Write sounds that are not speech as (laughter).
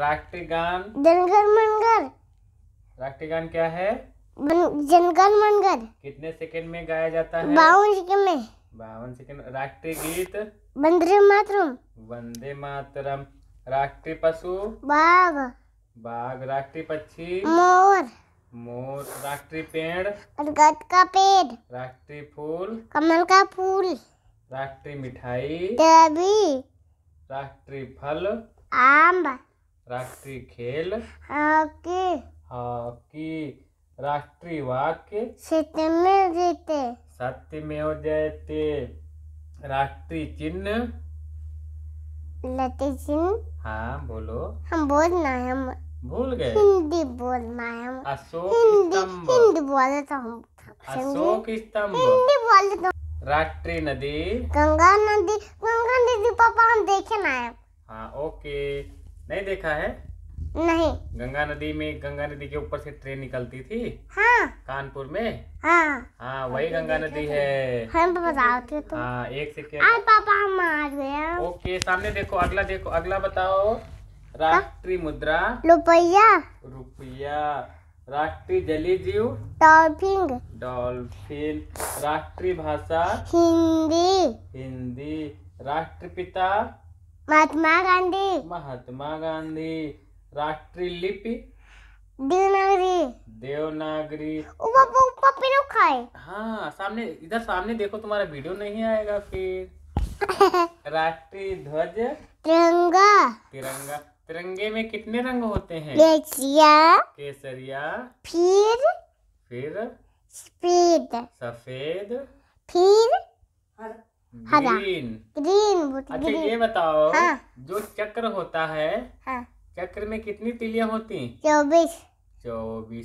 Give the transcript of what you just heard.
राक्टिगान जनगण राष्ट्रगान क्या है जनगण मनगढ़ कितने सेकंड में गाया जाता है बावन सेकंड में बावन सेकंड राष्ट्रीय गीत वंदे मातरम वंदे मातरम राष्ट्रीय पशु बाघ बाघ राष्ट्रीय पक्षी मोर मोर राष्ट्रीय पेड़ बरगद का पेड़ राष्ट्रीय फूल कमल का फूल राष्ट्रीय मिठाई राष्ट्रीय फल आम राष्ट्रीय खेल हॉकी हॉकी राष्ट्रीय वाक्य सत्य में हो जाते राष्ट्रीय चिन्ह राष्ट्रीय चिन्ह हाँ बोलो हम बोलना है हम भूल गए हिंदी बोलना है हम अशोक स्तंभ हिंदी बोले तो हम अशोक स्तंभ हिंदी बोले तो राष्ट्रीय नदी गंगा नदी गंगा नदी पापा हम देखे ना है हाँ ओके नहीं देखा है नहीं गंगा नदी में गंगा नदी के ऊपर से ट्रेन निकलती थी हाँ कानपुर में हाँ हाँ वही गंगा नदी है हम तो बताते तो हाँ एक से क्या पापा हम आ गए ओके सामने देखो अगला देखो अगला बताओ हाँ। राष्ट्रीय मुद्रा रुपया रुपया राष्ट्रीय जली जीव डॉल्फिन डॉल्फिन राष्ट्रीय भाषा हिंदी हिंदी राष्ट्रपिता महात्मा गांधी महात्मा गांधी राष्ट्रीय लिपि देवनागरी देवनागरी हाँ सामने इधर सामने देखो तुम्हारा वीडियो नहीं आएगा फिर (laughs) राष्ट्रीय ध्वज तिरंगा तिरंगा तिरंगे में कितने रंग होते हैं केसरिया केसरिया फिर फिर सफेद सफेद फिर हाँ ग्रीन ग्रीन अच्छा ये बताओ हाँ। जो चक्र होता है हाँ। चक्र में कितनी तिलियां होती चौबीस चौबीस